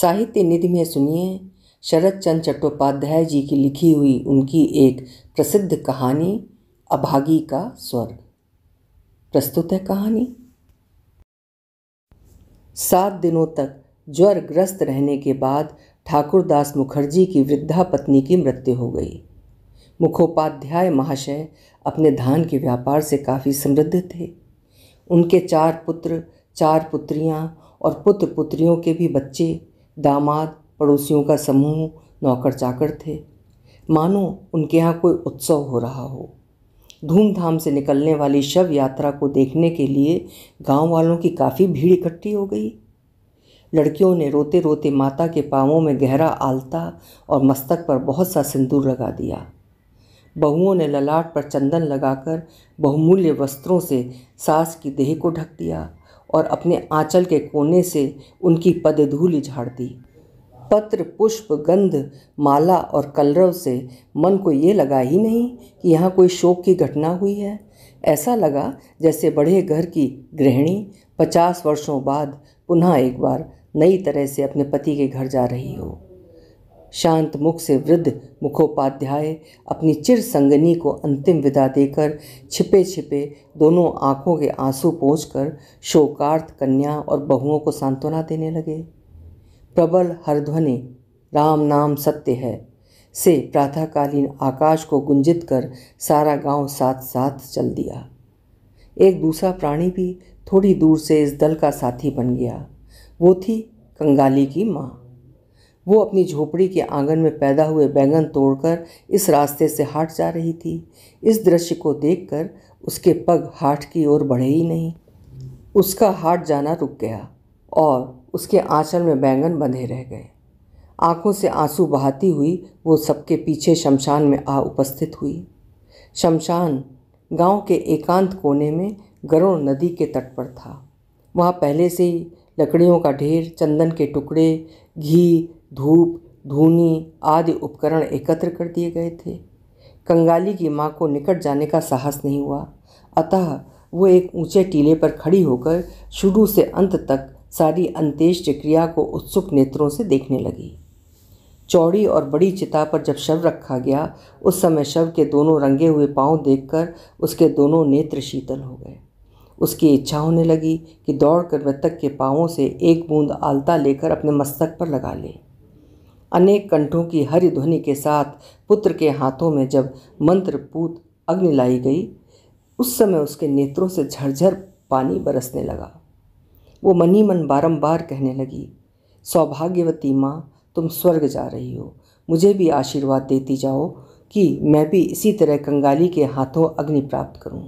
साहित्य निधि में सुनिए शरद चंद चट्टोपाध्याय जी की लिखी हुई उनकी एक प्रसिद्ध कहानी अभागी का स्वर प्रस्तुत है कहानी सात दिनों तक ज्वर ग्रस्त रहने के बाद ठाकुरदास मुखर्जी की वृद्धा पत्नी की मृत्यु हो गई मुखोपाध्याय महाशय अपने धान के व्यापार से काफ़ी समृद्ध थे उनके चार पुत्र चार पुत्रियाँ और पुत्र पुत्रियों के भी बच्चे दामाद पड़ोसियों का समूह नौकर चाकर थे मानो उनके यहाँ कोई उत्सव हो रहा हो धूमधाम से निकलने वाली शव यात्रा को देखने के लिए गांव वालों की काफ़ी भीड़ इकट्ठी हो गई लड़कियों ने रोते रोते माता के पाँवों में गहरा आलता और मस्तक पर बहुत सा सिंदूर लगा दिया बहुओं ने ललाट पर चंदन लगाकर बहुमूल्य वस्त्रों से सास की देह को ढक दिया और अपने आंचल के कोने से उनकी पदधूलि झाड़ दी पत्र पुष्प गंध माला और कलरव से मन को ये लगा ही नहीं कि यहाँ कोई शोक की घटना हुई है ऐसा लगा जैसे बड़े घर की गृहिणी पचास वर्षों बाद पुनः एक बार नई तरह से अपने पति के घर जा रही हो शांत मुख से वृद्ध मुखोपाध्याय अपनी चिर संगनी को अंतिम विदा देकर छिपे छिपे दोनों आँखों के आंसू कर शोकार्थ कन्या और बहुओं को सांत्वना देने लगे प्रबल हरध्वनि राम नाम सत्य है से प्रातःकालीन आकाश को गुंजित कर सारा गांव साथ साथ चल दिया एक दूसरा प्राणी भी थोड़ी दूर से इस दल का साथी बन गया वो थी कंगाली की माँ वो अपनी झोपड़ी के आंगन में पैदा हुए बैंगन तोड़कर इस रास्ते से हाट जा रही थी इस दृश्य को देखकर उसके पग हाट की ओर बढ़े ही नहीं उसका हाट जाना रुक गया और उसके आंचल में बैंगन बंधे रह गए आंखों से आंसू बहाती हुई वो सबके पीछे शमशान में आ उपस्थित हुई शमशान गांव के एकांत कोने में गरुण नदी के तट पर था वहाँ पहले से ही लकड़ियों का ढेर चंदन के टुकड़े घी धूप धूनी आदि उपकरण एकत्र कर दिए गए थे कंगाली की माँ को निकट जाने का साहस नहीं हुआ अतः वो एक ऊंचे टीले पर खड़ी होकर शुरू से अंत तक सारी अंत्येष्ट क्रिया को उत्सुक नेत्रों से देखने लगी चौड़ी और बड़ी चिता पर जब शव रखा गया उस समय शव के दोनों रंगे हुए पांव देखकर उसके दोनों नेत्र शीतल हो गए उसकी इच्छा होने लगी कि दौड़कर मृतक के पाँवों से एक बूंद आलता लेकर अपने मस्तक पर लगा लें अनेक कंठों की हरि ध्वनि के साथ पुत्र के हाथों में जब मंत्रपूत अग्नि लाई गई उस समय उसके नेत्रों से झरझर पानी बरसने लगा वो मनी मन बारम्बार कहने लगी सौभाग्यवती माँ तुम स्वर्ग जा रही हो मुझे भी आशीर्वाद देती जाओ कि मैं भी इसी तरह कंगाली के हाथों अग्नि प्राप्त करूं।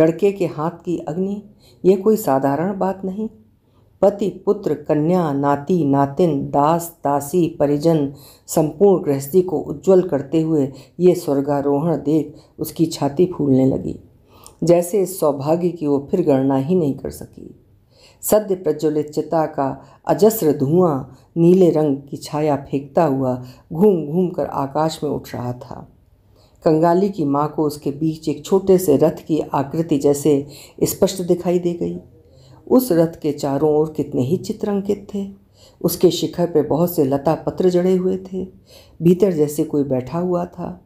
लड़के के हाथ की अग्नि यह कोई साधारण बात नहीं पति पुत्र कन्या नाती नातिन दास दासी परिजन संपूर्ण गृहस्थी को उज्जवल करते हुए ये स्वर्गारोहण देख उसकी छाती फूलने लगी जैसे इस सौभाग्य की वो फिर गणना ही नहीं कर सकी सद्य प्रज्वलित चिता का अजस्र धुआं नीले रंग की छाया फेंकता हुआ घूम घूम कर आकाश में उठ रहा था कंगाली की माँ को उसके बीच एक छोटे से रथ की आकृति जैसे स्पष्ट दिखाई दे गई उस रथ के चारों ओर कितने ही चित्र अंकित थे उसके शिखर पर बहुत से लता पत्र जड़े हुए थे भीतर जैसे कोई बैठा हुआ था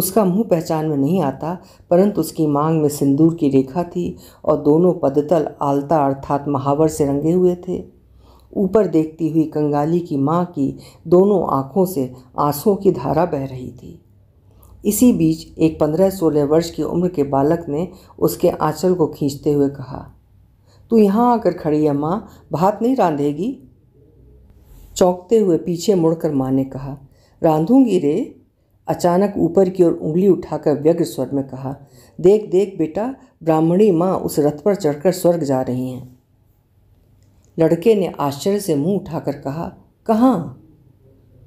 उसका मुंह पहचान में नहीं आता परंतु उसकी मांग में सिंदूर की रेखा थी और दोनों पदतल आलता अर्थात महावर से रंगे हुए थे ऊपर देखती हुई कंगाली की माँ की दोनों आँखों से आंसुओं की धारा बह रही थी इसी बीच एक पंद्रह सोलह वर्ष की उम्र के बालक ने उसके आंचल को खींचते हुए कहा तू यहाँ आकर खड़ी है माँ भात नहीं रांधेगी चौंकते हुए पीछे मुड़कर माँ ने कहा रांधूंगी रे अचानक ऊपर की ओर उंगली उठाकर व्यग्र स्वर में कहा देख देख बेटा ब्राह्मणी माँ उस रथ पर चढ़कर स्वर्ग जा रही हैं लड़के ने आश्चर्य से मुंह उठाकर कहा कहाँ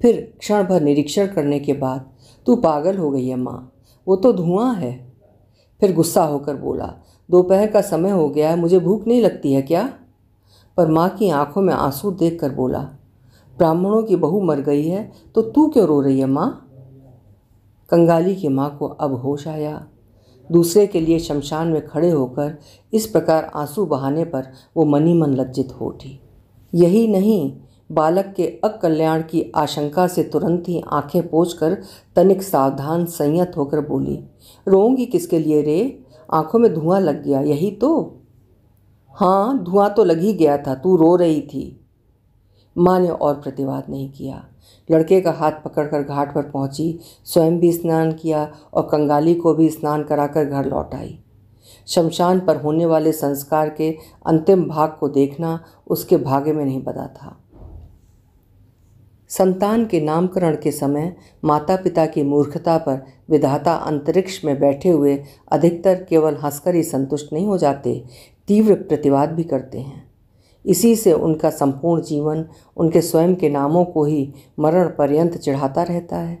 फिर क्षण भर निरीक्षण करने के बाद तू पागल हो गई है माँ वो तो धुआं है फिर गुस्सा होकर बोला दोपहर का समय हो गया है मुझे भूख नहीं लगती है क्या पर माँ की आंखों में आंसू देख कर बोला ब्राह्मणों की बहू मर गई है तो तू क्यों रो रही है माँ कंगाली की माँ को अब होश आया दूसरे के लिए शमशान में खड़े होकर इस प्रकार आंसू बहाने पर वो मनी मन लज्जित हो उठी यही नहीं बालक के अकल्याण की आशंका से तुरंत ही आंखें पोंछकर तनिक सावधान संयत होकर बोली रोऊंगी किसके लिए रे आंखों में धुआं लग गया यही तो हाँ धुआं तो लग ही गया था तू रो रही थी माँ ने और प्रतिवाद नहीं किया लड़के का हाथ पकड़कर घाट पर पहुंची स्वयं भी स्नान किया और कंगाली को भी स्नान कराकर घर लौट आई शमशान पर होने वाले संस्कार के अंतिम भाग को देखना उसके भाग्य में नहीं पता था संतान के नामकरण के समय माता पिता की मूर्खता पर विधाता अंतरिक्ष में बैठे हुए अधिकतर केवल हंसकर ही संतुष्ट नहीं हो जाते तीव्र प्रतिवाद भी करते हैं इसी से उनका संपूर्ण जीवन उनके स्वयं के नामों को ही मरण पर्यंत चढ़ाता रहता है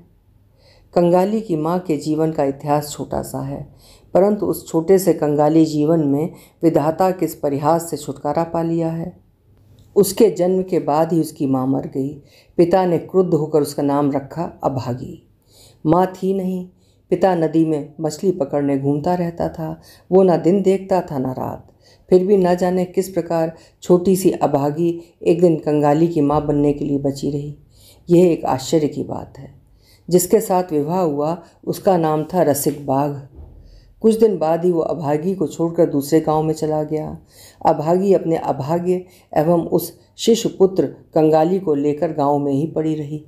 कंगाली की माँ के जीवन का इतिहास छोटा सा है परंतु उस छोटे से कंगाली जीवन में विधाता किस परिहास से छुटकारा पा लिया है उसके जन्म के बाद ही उसकी माँ मर गई पिता ने क्रुद्ध होकर उसका नाम रखा अभागी माँ थी नहीं पिता नदी में मछली पकड़ने घूमता रहता था वो ना दिन देखता था ना रात फिर भी ना जाने किस प्रकार छोटी सी अभागी एक दिन कंगाली की माँ बनने के लिए बची रही यह एक आश्चर्य की बात है जिसके साथ विवाह हुआ उसका नाम था रसिक बाघ कुछ दिन बाद ही वो अभागी को छोड़कर दूसरे गांव में चला गया अभागी अपने अभाग्य एवं उस पुत्र कंगाली को लेकर गांव में ही पड़ी रही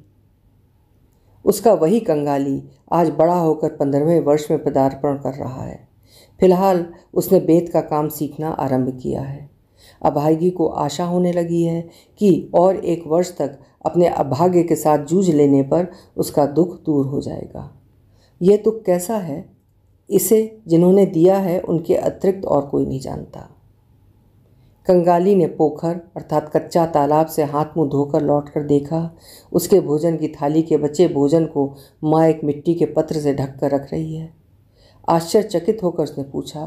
उसका वही कंगाली आज बड़ा होकर पंद्रहवें वर्ष में पदार्पण कर रहा है फिलहाल उसने बेत का काम सीखना आरंभ किया है अभागी को आशा होने लगी है कि और एक वर्ष तक अपने अभाग्य के साथ जूझ लेने पर उसका दुख दूर हो जाएगा यह दुख कैसा है इसे जिन्होंने दिया है उनके अतिरिक्त और कोई नहीं जानता कंगाली ने पोखर अर्थात कच्चा तालाब से हाथ मुंह धोकर लौट कर देखा उसके भोजन की थाली के बचे भोजन को माँ एक मिट्टी के पत्र से ढक कर रख रही है आश्चर्यचकित होकर उसने पूछा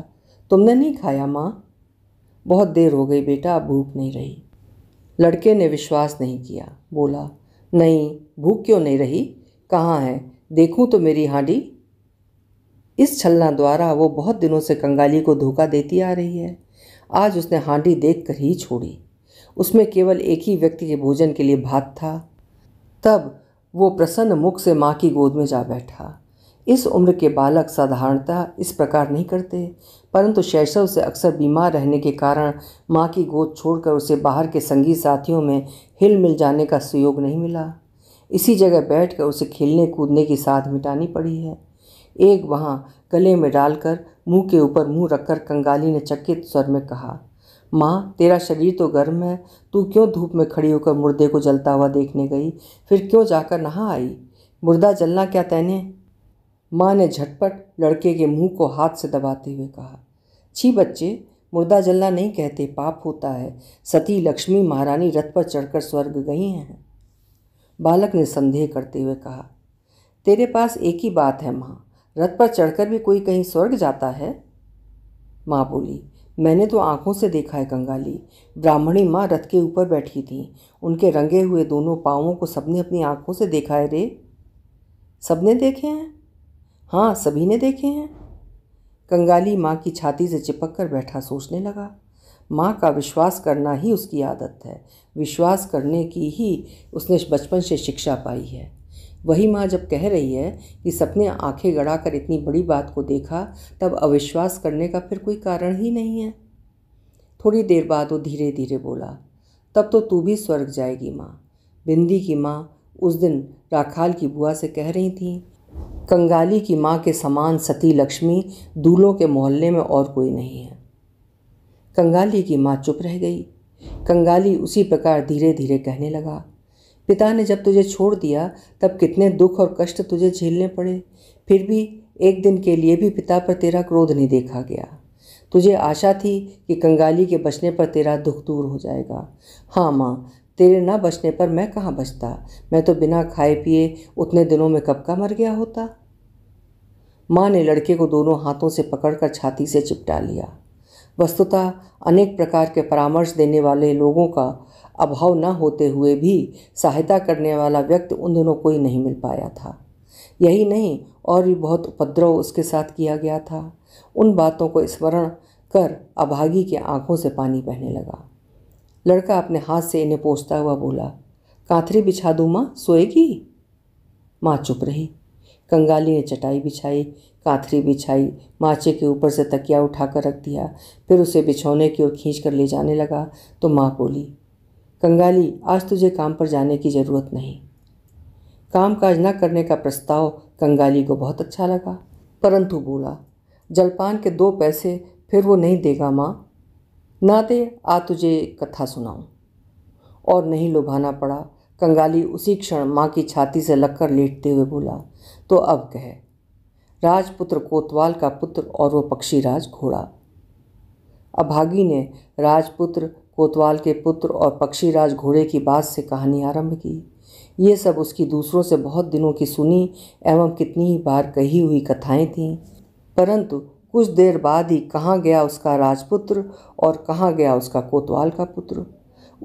तुमने नहीं खाया माँ बहुत देर हो गई बेटा अब भूख नहीं रही लड़के ने विश्वास नहीं किया बोला नहीं भूख क्यों नहीं रही कहाँ है देखूँ तो मेरी हांडी इस छलना द्वारा वो बहुत दिनों से कंगाली को धोखा देती आ रही है आज उसने हांडी देख कर ही छोड़ी उसमें केवल एक ही व्यक्ति के भोजन के लिए भात था तब वो प्रसन्न मुख से माँ की गोद में जा बैठा इस उम्र के बालक साधारणतः इस प्रकार नहीं करते परंतु शैशव से अक्सर बीमार रहने के कारण माँ की गोद छोड़कर उसे बाहर के संगी साथियों में हिल मिल जाने का सुयोग नहीं मिला इसी जगह बैठकर उसे खेलने कूदने की साध मिटानी पड़ी है एक वहाँ गले में डालकर मुंह के ऊपर मुंह रखकर कंगाली ने चकित स्वर में कहा माँ तेरा शरीर तो गर्म है तू क्यों धूप में खड़ी होकर मुर्दे को जलता हुआ देखने गई फिर क्यों जाकर नहा आई मुर्दा जलना क्या तैने माँ ने झटपट लड़के के मुंह को हाथ से दबाते हुए कहा छी बच्चे मुर्दा जलना नहीं कहते पाप होता है सती लक्ष्मी महारानी रथ पर चढ़कर स्वर्ग गई हैं बालक ने संदेह करते हुए कहा तेरे पास एक ही बात है माँ रथ पर चढ़कर भी कोई कहीं स्वर्ग जाता है माँ बोली मैंने तो आंखों से देखा है कंगाली ब्राह्मणी माँ रथ के ऊपर बैठी थी उनके रंगे हुए दोनों पाँवों को सबने अपनी आंखों से देखा है रे सबने देखे हैं हाँ सभी ने देखे हैं कंगाली माँ की छाती से चिपक कर बैठा सोचने लगा माँ का विश्वास करना ही उसकी आदत है विश्वास करने की ही उसने बचपन से शिक्षा पाई है वही माँ जब कह रही है कि सपने आंखें गड़ाकर इतनी बड़ी बात को देखा तब अविश्वास करने का फिर कोई कारण ही नहीं है थोड़ी देर बाद वो धीरे धीरे बोला तब तो तू भी स्वर्ग जाएगी माँ बिंदी की माँ उस दिन राखाल की बुआ से कह रही थी कंगाली की माँ के समान सती लक्ष्मी दूल्हों के मोहल्ले में और कोई नहीं है कंगाली की माँ चुप रह गई कंगाली उसी प्रकार धीरे धीरे कहने लगा पिता ने जब तुझे छोड़ दिया तब कितने दुख और कष्ट तुझे झेलने पड़े फिर भी एक दिन के लिए भी पिता पर तेरा क्रोध नहीं देखा गया तुझे आशा थी कि कंगाली के बचने पर तेरा दुख दूर हो जाएगा हाँ माँ तेरे ना बचने पर मैं कहाँ बचता मैं तो बिना खाए पिए उतने दिनों में कब का मर गया होता माँ ने लड़के को दोनों हाथों से पकड़कर छाती से चिपटा लिया वस्तुतः अनेक प्रकार के परामर्श देने वाले लोगों का अभाव न होते हुए भी सहायता करने वाला व्यक्ति उन दोनों को ही नहीं मिल पाया था यही नहीं और भी बहुत उपद्रव उसके साथ किया गया था उन बातों को स्मरण कर अभागी की आंखों से पानी बहने लगा लड़का अपने हाथ से इन्हें पोसता हुआ बोला कांथरी बिछा दूँ माँ सोएगी माँ चुप रही कंगाली ने चटाई बिछाई कांथरी बिछाई माचे के ऊपर से तकिया उठाकर रख दिया फिर उसे बिछौने की ओर खींच कर ले जाने लगा तो माँ बोली कंगाली आज तुझे काम पर जाने की ज़रूरत नहीं काम काज न करने का प्रस्ताव कंगाली को बहुत अच्छा लगा परंतु बोला जलपान के दो पैसे फिर वो नहीं देगा माँ ना दे आ तुझे कथा सुनाऊं और नहीं लुभाना पड़ा कंगाली उसी क्षण माँ की छाती से लगकर लेटते हुए बोला तो अब कहे राजपुत्र कोतवाल का पुत्र और वो पक्षीराज घोड़ा अभागी ने राजपुत्र कोतवाल के पुत्र और पक्षीराज घोड़े की बात से कहानी आरंभ की ये सब उसकी दूसरों से बहुत दिनों की सुनी एवं कितनी ही बार कही हुई कथाएं थीं परंतु कुछ देर बाद ही कहाँ गया उसका राजपुत्र और कहाँ गया उसका कोतवाल का पुत्र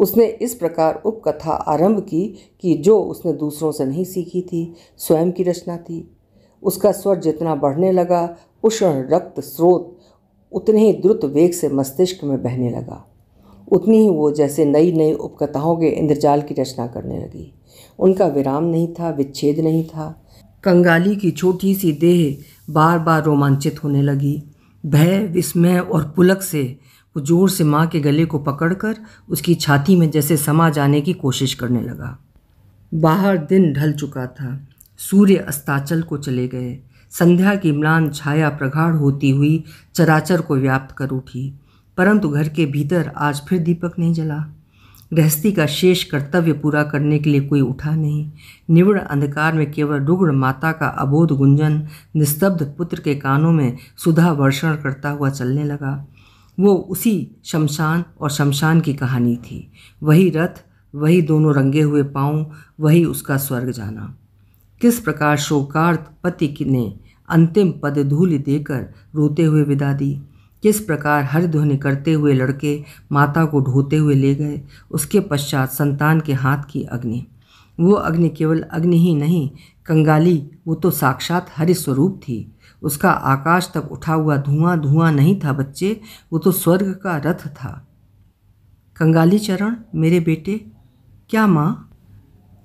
उसने इस प्रकार उपकथा आरंभ की कि जो उसने दूसरों से नहीं सीखी थी स्वयं की रचना थी उसका स्वर जितना बढ़ने लगा उष्ण रक्त स्रोत उतने ही द्रुत वेग से मस्तिष्क में बहने लगा उतनी ही वो जैसे नई नई उपकथाओं के इंद्रजाल की रचना करने लगी उनका विराम नहीं था विच्छेद नहीं था कंगाली की छोटी सी देह बार बार रोमांचित होने लगी भय विस्मय और पुलक से वो जोर से माँ के गले को पकड़कर उसकी छाती में जैसे समा जाने की कोशिश करने लगा बाहर दिन ढल चुका था सूर्य अस्ताचल को चले गए संध्या की म्लान छाया प्रगाढ़ होती हुई चराचर को व्याप्त कर उठी परंतु घर के भीतर आज फिर दीपक नहीं जला गृहस्थी का शेष कर्तव्य पूरा करने के लिए कोई उठा नहीं निवड़ अंधकार में केवल रुग्ण माता का अबोध गुंजन निस्तब्ध पुत्र के कानों में सुधा वर्षण करता हुआ चलने लगा वो उसी शमशान और शमशान की कहानी थी वही रथ वही दोनों रंगे हुए पाँव वही उसका स्वर्ग जाना किस प्रकार शोकार्थ पति ने अंतिम पद धूल देकर रोते हुए विदा दी किस प्रकार हर ध्वनि करते हुए लड़के माता को ढोते हुए ले गए उसके पश्चात संतान के हाथ की अग्नि वो अग्नि केवल अग्नि ही नहीं कंगाली वो तो साक्षात हरि स्वरूप थी उसका आकाश तक उठा हुआ धुआं धुआं नहीं था बच्चे वो तो स्वर्ग का रथ था कंगाली चरण मेरे बेटे क्या माँ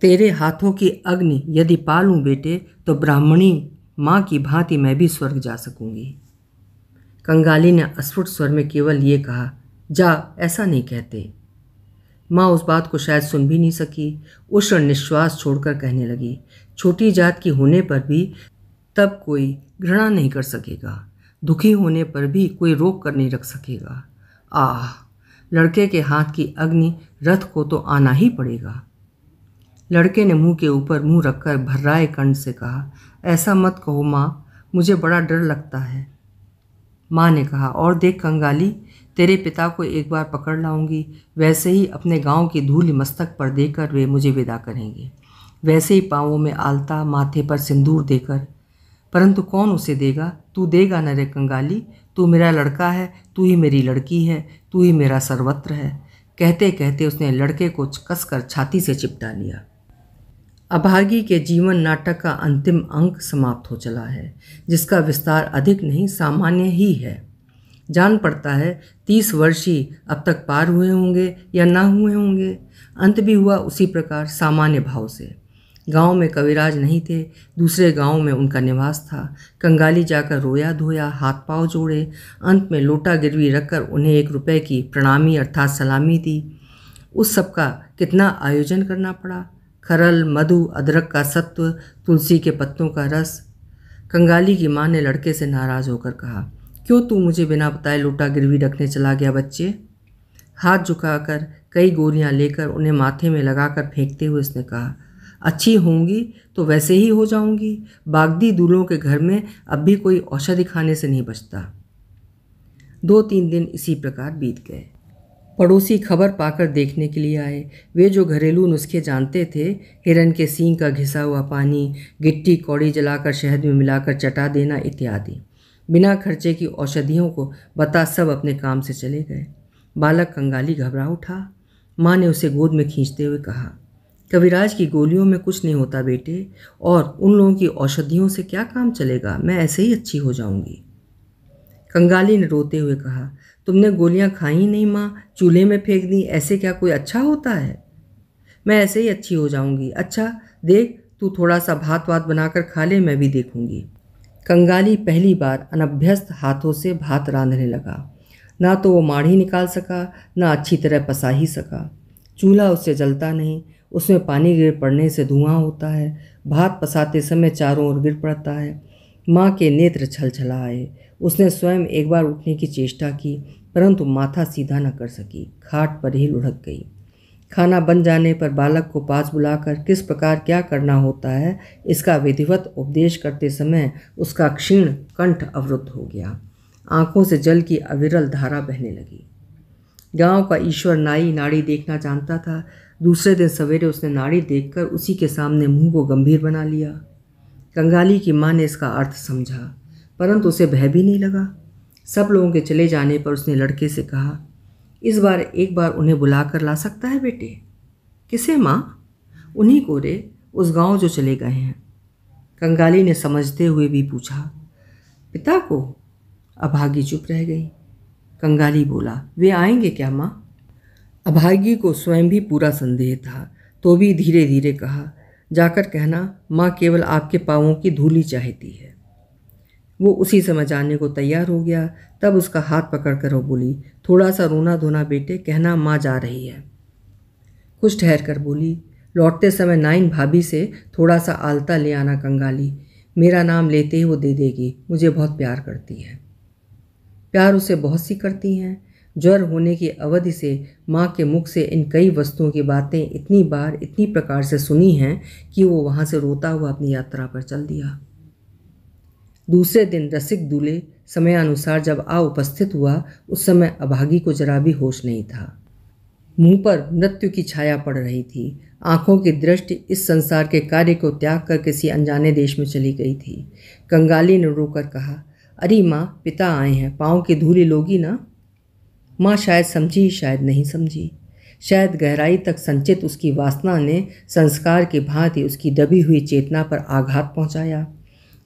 तेरे हाथों की अग्नि यदि पालूं बेटे तो ब्राह्मणी माँ की भांति मैं भी स्वर्ग जा सकूँगी कंगाली ने अस्फुट स्वर में केवल ये कहा जा ऐसा नहीं कहते माँ उस बात को शायद सुन भी नहीं सकी उष्ण निश्वास छोड़कर कहने लगी छोटी जात की होने पर भी तब कोई घृणा नहीं कर सकेगा दुखी होने पर भी कोई रोक कर नहीं रख सकेगा आह लड़के के हाथ की अग्नि रथ को तो आना ही पड़ेगा लड़के ने मुंह के ऊपर मुंह रखकर भर्राए कंठ से कहा ऐसा मत कहो माँ मुझे बड़ा डर लगता है माँ ने कहा और देख कंगाली तेरे पिता को एक बार पकड़ लाऊंगी वैसे ही अपने गांव की धूल मस्तक पर देकर वे मुझे विदा करेंगे वैसे ही पाँवों में आलता माथे पर सिंदूर देकर परंतु कौन उसे देगा तू देगा न रे कंगाली तू मेरा लड़का है तू ही मेरी लड़की है तू ही मेरा सर्वत्र है कहते कहते उसने लड़के को कसकर छाती से चिपटा लिया अभागी के जीवन नाटक का अंतिम अंक समाप्त हो चला है जिसका विस्तार अधिक नहीं सामान्य ही है जान पड़ता है तीस वर्षीय अब तक पार हुए होंगे या ना हुए होंगे अंत भी हुआ उसी प्रकार सामान्य भाव से गांव में कविराज नहीं थे दूसरे गांव में उनका निवास था कंगाली जाकर रोया धोया हाथ पाँव जोड़े अंत में लोटा गिरवी रखकर उन्हें एक रुपए की प्रणामी अर्थात सलामी दी उस सब का कितना आयोजन करना पड़ा खरल मधु अदरक का सत्व तुलसी के पत्तों का रस कंगाली की माँ ने लड़के से नाराज़ होकर कहा क्यों तू मुझे बिना बताए लोटा गिरवी रखने चला गया बच्चे हाथ झुकाकर कई गोलियाँ लेकर उन्हें माथे में लगाकर फेंकते हुए उसने कहा अच्छी होंगी तो वैसे ही हो जाऊंगी बागदी दूलों के घर में अब भी कोई औषधि खाने से नहीं बचता दो तीन दिन इसी प्रकार बीत गए पड़ोसी खबर पाकर देखने के लिए आए वे जो घरेलू नुस्खे जानते थे हिरन के सींग का घिसा हुआ पानी गिट्टी कौड़ी जलाकर शहद में मिलाकर चटा देना इत्यादि बिना खर्चे की औषधियों को बता सब अपने काम से चले गए बालक कंगाली घबरा उठा माँ ने उसे गोद में खींचते हुए कहा कविराज की गोलियों में कुछ नहीं होता बेटे और उन लोगों की औषधियों से क्या काम चलेगा मैं ऐसे ही अच्छी हो जाऊंगी कंगाली ने रोते हुए कहा तुमने गोलियां खाई ही नहीं माँ चूल्हे में फेंक दी ऐसे क्या कोई अच्छा होता है मैं ऐसे ही अच्छी हो जाऊंगी अच्छा देख तू थोड़ा सा भात वात बनाकर खा ले मैं भी देखूंगी कंगाली पहली बार अनभ्यस्त हाथों से भात रांधने लगा ना तो वो माढ़ी निकाल सका ना अच्छी तरह पसा ही सका चूल्हा उससे जलता नहीं उसमें पानी गिर पड़ने से धुआं होता है भात पसाते समय चारों ओर गिर पड़ता है माँ के नेत्र छल छला आए उसने स्वयं एक बार उठने की चेष्टा की परंतु माथा सीधा न कर सकी खाट पर ही लुढ़क गई खाना बन जाने पर बालक को पास बुलाकर किस प्रकार क्या करना होता है इसका विधिवत उपदेश करते समय उसका क्षीण कंठ अवरुद्ध हो गया आंखों से जल की अविरल धारा बहने लगी गांव का ईश्वर नाई नाड़ी देखना जानता था दूसरे दिन सवेरे उसने नाड़ी देखकर उसी के सामने मुंह को गंभीर बना लिया कंगाली की माँ ने इसका अर्थ समझा परंतु उसे भय भी नहीं लगा सब लोगों के चले जाने पर उसने लड़के से कहा इस बार एक बार उन्हें बुला कर ला सकता है बेटे किसे माँ उन्हीं को रे उस गांव जो चले गए हैं कंगाली ने समझते हुए भी पूछा पिता को अभागी चुप रह गई कंगाली बोला वे आएंगे क्या माँ अभागी को स्वयं भी पूरा संदेह था तो भी धीरे धीरे कहा जाकर कहना माँ केवल आपके पाँवों की धूली चाहती है वो उसी समय जाने को तैयार हो गया तब उसका हाथ पकड़ कर वो बोली थोड़ा सा रोना धोना बेटे कहना माँ जा रही है कुछ ठहर कर बोली लौटते समय नाइन भाभी से थोड़ा सा आलता ले आना कंगाली मेरा नाम लेते ही वो दे देगी मुझे बहुत प्यार करती है प्यार उसे बहुत सी करती हैं ज्वर होने की अवधि से माँ के मुख से इन कई वस्तुओं की बातें इतनी बार इतनी प्रकार से सुनी हैं कि वो वहाँ से रोता हुआ अपनी यात्रा पर चल दिया दूसरे दिन रसिक दूल्हे समयानुसार जब आ उपस्थित हुआ उस समय अभागी को जरा भी होश नहीं था मुंह पर मृत्यु की छाया पड़ रही थी आंखों की दृष्टि इस संसार के कार्य को त्याग कर किसी अनजाने देश में चली गई थी कंगाली ने रोकर कहा अरे माँ पिता आए हैं पाँव की धूली लोगी ना माँ शायद समझी शायद नहीं समझी शायद गहराई तक संचित उसकी वासना ने संस्कार की भांति उसकी दबी हुई चेतना पर आघात पहुंचाया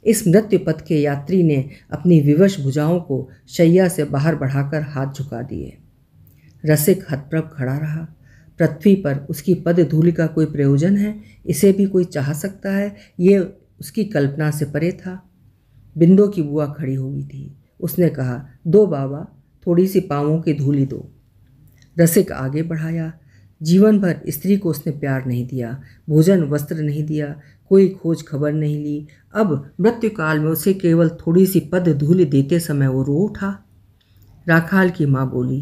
इस मृत्यु पथ के यात्री ने अपनी विवश भुजाओं को शैया से बाहर बढ़ाकर हाथ झुका दिए रसिक हतप्रभ खड़ा रहा पृथ्वी पर उसकी पद धूलि का कोई प्रयोजन है इसे भी कोई चाह सकता है ये उसकी कल्पना से परे था बिंदो की बुआ खड़ी हुई थी उसने कहा दो बाबा थोड़ी सी पावों की धूलि दो रसिक आगे बढ़ाया जीवन भर स्त्री को उसने प्यार नहीं दिया भोजन वस्त्र नहीं दिया कोई खोज खबर नहीं ली अब मृत्युकाल में उसे केवल थोड़ी सी पद धूल देते समय वो रो उठा राखाल की माँ बोली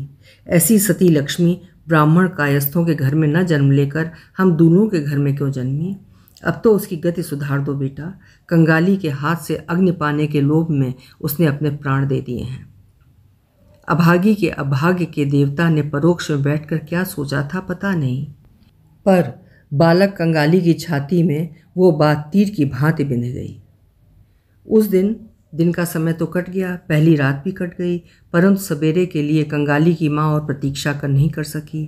ऐसी सती लक्ष्मी ब्राह्मण कायस्थों के घर में न जन्म लेकर हम दूल्हों के घर में क्यों जन्मी अब तो उसकी गति सुधार दो बेटा कंगाली के हाथ से अग्नि पाने के लोभ में उसने अपने प्राण दे दिए हैं अभागी के अभाग्य के देवता ने परोक्ष में बैठकर क्या सोचा था पता नहीं पर बालक कंगाली की छाती में वो बात तीर की भांति बिंध गई उस दिन दिन का समय तो कट गया पहली रात भी कट गई परंतु सवेरे के लिए कंगाली की माँ और प्रतीक्षा कर नहीं कर सकी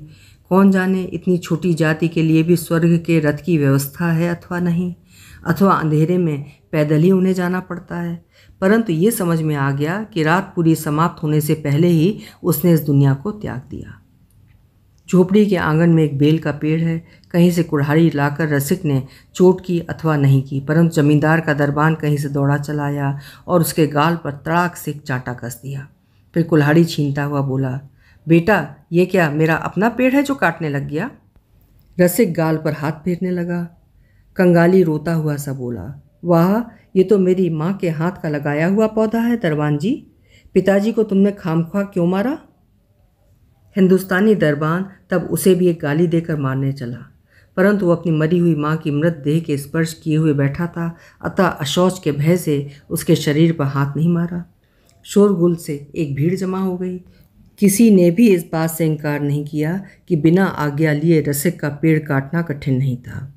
कौन जाने इतनी छोटी जाति के लिए भी स्वर्ग के रथ की व्यवस्था है अथवा नहीं अथवा अंधेरे में पैदल ही उन्हें जाना पड़ता है परंतु ये समझ में आ गया कि रात पूरी समाप्त होने से पहले ही उसने इस दुनिया को त्याग दिया झोपड़ी के आंगन में एक बेल का पेड़ है कहीं से कुल्हाड़ी लाकर रसिक ने चोट की अथवा नहीं की परंतु जमींदार का दरबान कहीं से दौड़ा चलाया और उसके गाल पर तड़ाक से एक चाटा कस दिया फिर कुल्हाड़ी छीनता हुआ बोला बेटा ये क्या मेरा अपना पेड़ है जो काटने लग गया रसिक गाल पर हाथ फेरने लगा कंगाली रोता हुआ सा बोला वाह ये तो मेरी माँ के हाथ का लगाया हुआ पौधा है दरबान जी पिताजी को तुमने खामखा क्यों मारा हिंदुस्तानी दरबान तब उसे भी एक गाली देकर मारने चला परंतु वह अपनी मरी हुई माँ की मृत देह के स्पर्श किए हुए बैठा था अतः अशौच के भय से उसके शरीर पर हाथ नहीं मारा शोरगुल से एक भीड़ जमा हो गई किसी ने भी इस बात से इनकार नहीं किया कि बिना आज्ञा लिए रसिक का पेड़ काटना कठिन नहीं था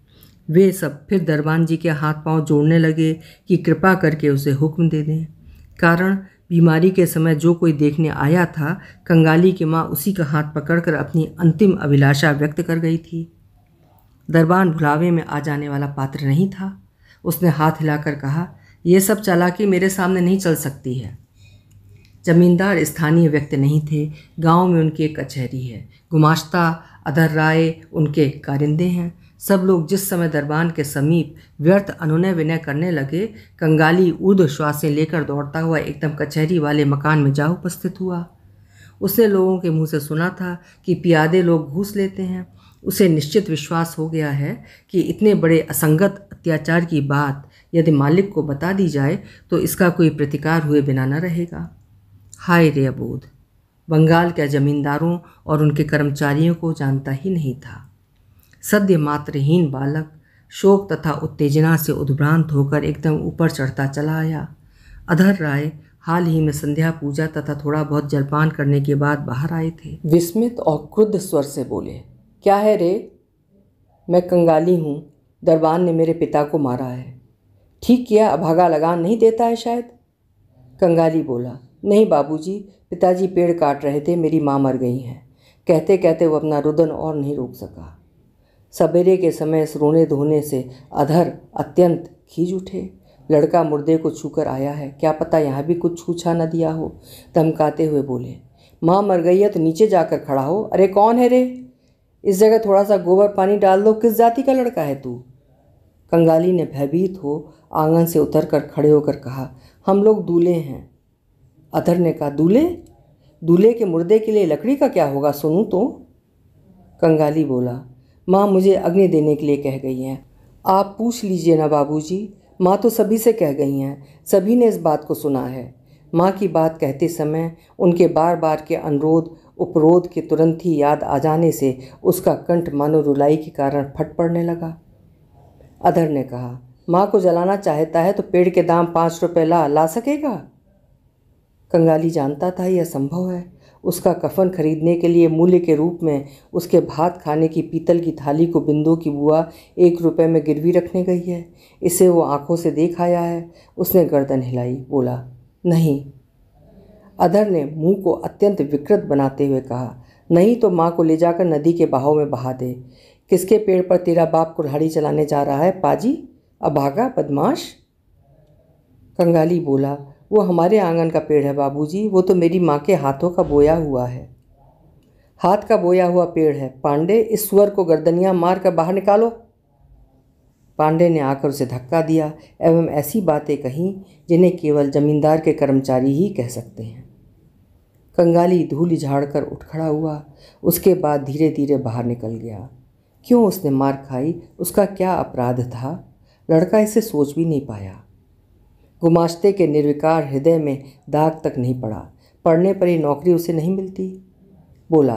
वे सब फिर दरबान जी के हाथ पांव जोड़ने लगे कि कृपा करके उसे हुक्म दे दें कारण बीमारी के समय जो कोई देखने आया था कंगाली की माँ उसी का हाथ पकड़कर अपनी अंतिम अभिलाषा व्यक्त कर गई थी दरबान भुलावे में आ जाने वाला पात्र नहीं था उसने हाथ हिलाकर कहा यह सब चालाकी मेरे सामने नहीं चल सकती है जमींदार स्थानीय व्यक्ति नहीं थे गांव में उनकी एक कचहरी है गुमाश्ता अधर राय उनके कारिंदे हैं सब लोग जिस समय दरबान के समीप व्यर्थ अनुनय विनय करने लगे कंगाली ऊर्ध श्वासें लेकर दौड़ता हुआ एकदम कचहरी वाले मकान में जा उपस्थित हुआ उसने लोगों के मुंह से सुना था कि पियादे लोग घूस लेते हैं उसे निश्चित विश्वास हो गया है कि इतने बड़े असंगत अत्याचार की बात यदि मालिक को बता दी जाए तो इसका कोई प्रतिकार हुए बिना न रहेगा हाय रे अबोध बंगाल के ज़मींदारों और उनके कर्मचारियों को जानता ही नहीं था सद्य मात्रहीन बालक शोक तथा उत्तेजना से उद्भ्रांत होकर एकदम ऊपर चढ़ता चला आया अधर राय हाल ही में संध्या पूजा तथा थोड़ा बहुत जलपान करने के बाद बाहर आए थे विस्मित और क्रुद्ध स्वर से बोले क्या है रे मैं कंगाली हूँ दरबान ने मेरे पिता को मारा है ठीक किया अभागा लगान नहीं देता है शायद कंगाली बोला नहीं बाबूजी पिताजी पेड़ काट रहे थे मेरी माँ मर गई हैं कहते कहते वो अपना रुदन और नहीं रोक सका सवेरे के समय इस रोने धोने से अधर अत्यंत खींच उठे लड़का मुर्दे को छूकर आया है क्या पता यहाँ भी कुछ छूछा न दिया हो धमकाते हुए बोले माँ मर गई है तो नीचे जाकर खड़ा हो अरे कौन है रे इस जगह थोड़ा सा गोबर पानी डाल दो किस जाति का लड़का है तू कंगाली ने भयभीत हो आंगन से उतर कर खड़े होकर कहा हम लोग दूल्हे हैं अधर ने कहा दूल्हे दूल्हे के मुर्दे के लिए लकड़ी का क्या होगा सुनूँ तो कंगाली बोला माँ मुझे अग्नि देने के लिए कह गई हैं आप पूछ लीजिए ना बाबूजी माँ तो सभी से कह गई हैं सभी ने इस बात को सुना है माँ की बात कहते समय उनके बार बार के अनुरोध उपरोध के तुरंत ही याद आ जाने से उसका कंठ मानो रुलाई के कारण फट पड़ने लगा अधर ने कहा माँ को जलाना चाहता है तो पेड़ के दाम पाँच रुपये ला ला सकेगा कंगाली जानता था यह संभव है उसका कफन खरीदने के लिए मूल्य के रूप में उसके भात खाने की पीतल की थाली को बिंदु की बुआ एक रुपए में गिरवी रखने गई है इसे वो आंखों से देख आया है उसने गर्दन हिलाई बोला नहीं अधर ने मुंह को अत्यंत विकृत बनाते हुए कहा नहीं तो माँ को ले जाकर नदी के बहाव में बहा दे किसके पेड़ पर तेरा बाप कुल्हाड़ी चलाने जा रहा है पाजी अभागा बदमाश कंगाली बोला वो हमारे आंगन का पेड़ है बाबूजी, वो तो मेरी माँ के हाथों का बोया हुआ है हाथ का बोया हुआ पेड़ है पांडे इस स्वर को गर्दनियाँ मार कर बाहर निकालो पांडे ने आकर उसे धक्का दिया एवं ऐसी बातें कहीं जिन्हें केवल जमींदार के कर्मचारी ही कह सकते हैं कंगाली धूल झाड़कर उठ खड़ा हुआ उसके बाद धीरे धीरे बाहर निकल गया क्यों उसने मार खाई उसका क्या अपराध था लड़का इसे सोच भी नहीं पाया गुमाश्ते के निर्विकार हृदय में दाग तक नहीं पड़ा पढ़ने पर ही नौकरी उसे नहीं मिलती बोला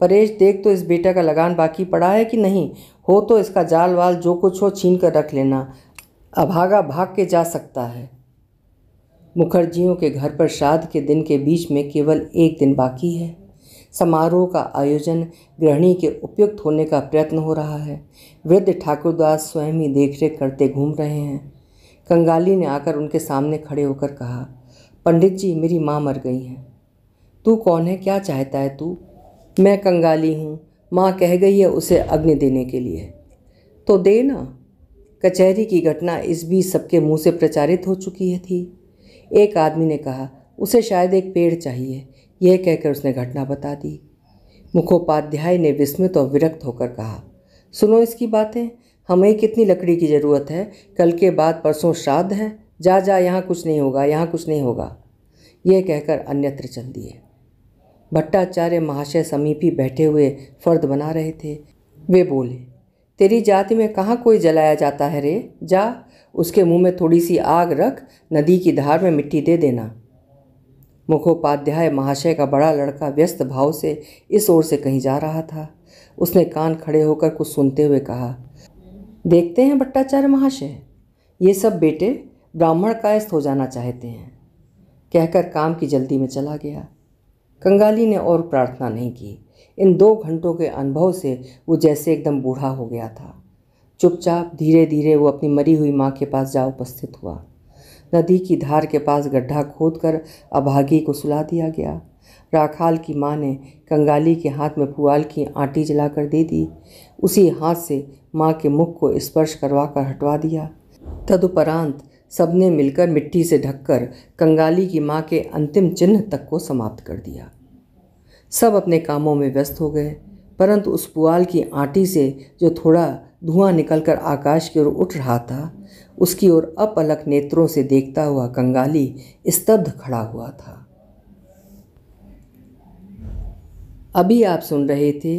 परेश देख तो इस बेटा का लगान बाकी पड़ा है कि नहीं हो तो इसका जाल वाल जो कुछ हो छीन कर रख लेना अभागा भाग के जा सकता है मुखर्जियों के घर पर श्राद्ध के दिन के बीच में केवल एक दिन बाकी है समारोह का आयोजन गृहिणी के उपयुक्त होने का प्रयत्न हो रहा है वृद्ध ठाकुरदास स्वयं ही देखरेख करते घूम रहे हैं कंगाली ने आकर उनके सामने खड़े होकर कहा पंडित जी मेरी माँ मर गई हैं तू कौन है क्या चाहता है तू मैं कंगाली हूँ माँ कह गई है उसे अग्नि देने के लिए तो दे ना कचहरी की घटना इस बीच सबके मुंह से प्रचारित हो चुकी है थी एक आदमी ने कहा उसे शायद एक पेड़ चाहिए यह कहकर उसने घटना बता दी मुखोपाध्याय ने विस्मित और विरक्त होकर कहा सुनो इसकी बातें हमें कितनी लकड़ी की ज़रूरत है कल के बाद परसों श्राद्ध है जा जा यहाँ कुछ नहीं होगा यहाँ कुछ नहीं होगा यह कहकर अन्यत्र चल दिए भट्टाचार्य महाशय समीपी बैठे हुए फर्द बना रहे थे वे बोले तेरी जाति में कहाँ कोई जलाया जाता है रे जा उसके मुंह में थोड़ी सी आग रख नदी की धार में मिट्टी दे देना मुखोपाध्याय महाशय का बड़ा लड़का व्यस्त भाव से इस ओर से कहीं जा रहा था उसने कान खड़े होकर कुछ सुनते हुए कहा देखते हैं भट्टाचार्य महाशय ये सब बेटे ब्राह्मण कायस्थ हो जाना चाहते हैं कहकर काम की जल्दी में चला गया कंगाली ने और प्रार्थना नहीं की इन दो घंटों के अनुभव से वो जैसे एकदम बूढ़ा हो गया था चुपचाप धीरे धीरे वो अपनी मरी हुई माँ के पास जा उपस्थित हुआ नदी की धार के पास गड्ढा खोद कर अभागी को सुला दिया गया राखाल की माँ ने कंगाली के हाथ में पुआल की आटी जलाकर दे दी उसी हाथ से माँ के मुख को स्पर्श करवा कर हटवा दिया तदुपरांत सबने मिलकर मिट्टी से ढककर कंगाली की माँ के अंतिम चिन्ह तक को समाप्त कर दिया सब अपने कामों में व्यस्त हो गए परंतु उस पुआल की आटी से जो थोड़ा धुआं निकलकर आकाश की ओर उठ रहा था उसकी ओर अपलक नेत्रों से देखता हुआ कंगाली स्तब्ध खड़ा हुआ था अभी आप सुन रहे थे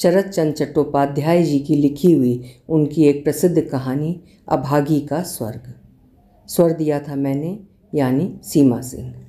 शरद चंद चट्टोपाध्याय जी की लिखी हुई उनकी एक प्रसिद्ध कहानी अभागी का स्वर्ग स्वर दिया था मैंने यानी सीमा सिंह